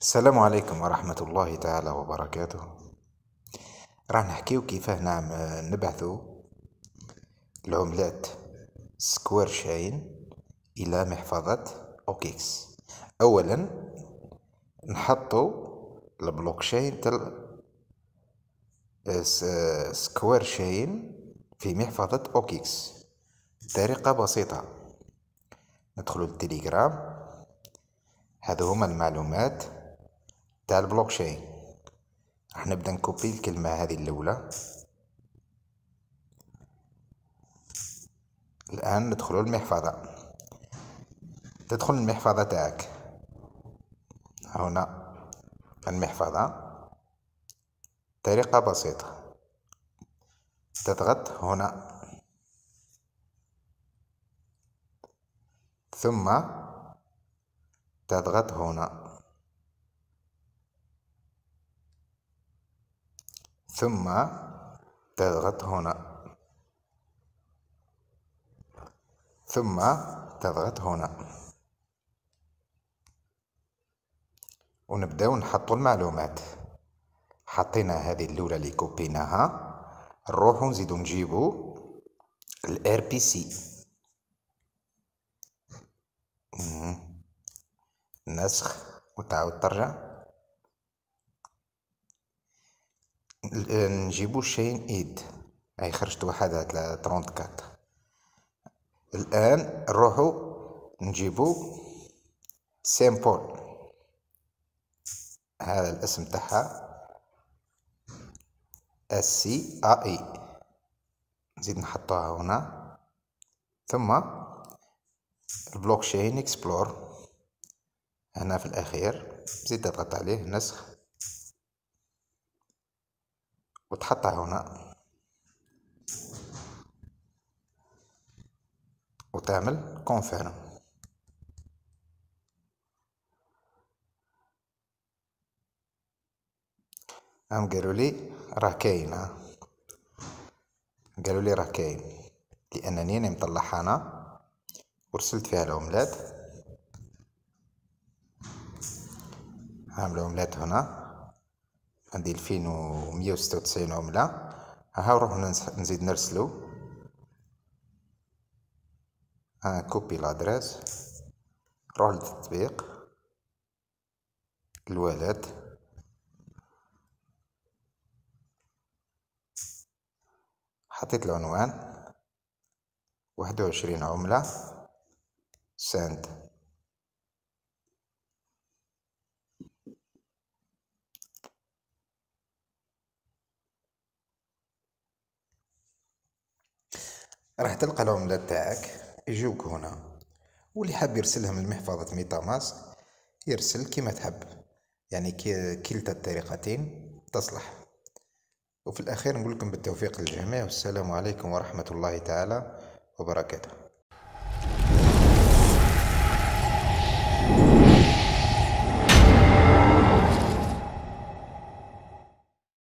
السلام عليكم ورحمة الله تعالى وبركاته راح نحكيو كيفاه نعم نبعثو العملات سكوير شاين إلى محفظة أوكيكس أولا نحطو البلوك شاين تل سكوير شاين في محفظة أوكيكس بطريقة بسيطة ندخلو للتليجرام هذو هما المعلومات تاع البلوك تشين راح نبدا نكوبي الكلمة هذه الأولى الآن ندخلو المحفظة تدخل المحفظة تاعك هنا المحفظة طريقة بسيطة تضغط هنا ثم تضغط هنا ثم تضغط هنا ثم تضغط هنا ونبداو نحطو المعلومات حطينا هذه اللولة اللي كوبيناها نروحو نزيدو نجيبو الار بي سي نسخ وتعاود ترجع نجيبو الشين ايد اي خرجت واحد 34 الان نروحو نجيبو سيمبول هذا الاسم تاعها اس سي اي نزيد نحطها هنا ثم البلوك تشين اكسبلور هنا في الاخير نزيد نضغط عليه نسخ وتحط هنا وتعمل كونفيرم هم قالوا لي راه كاين قالوا لي راه كاين لانني انا مطلعها انا ورسلت فيها العملات هام العملات هنا عندي ألفين ومية وستة وتسعين عملة ها نروح نزيد نرسلو ها كوبي لادريس نروح للتطبيق الوالد حطيت العنوان واحد وعشرين عملة ساند راح تلقى العملة تاعك يجوك هنا واللي حاب يرسلهم لمحفظة ميتاماسك يرسل كما تحب يعني كلتا الطريقتين تصلح وفي الأخير نقول لكم بالتوفيق للجميع والسلام عليكم ورحمة الله تعالى وبركاته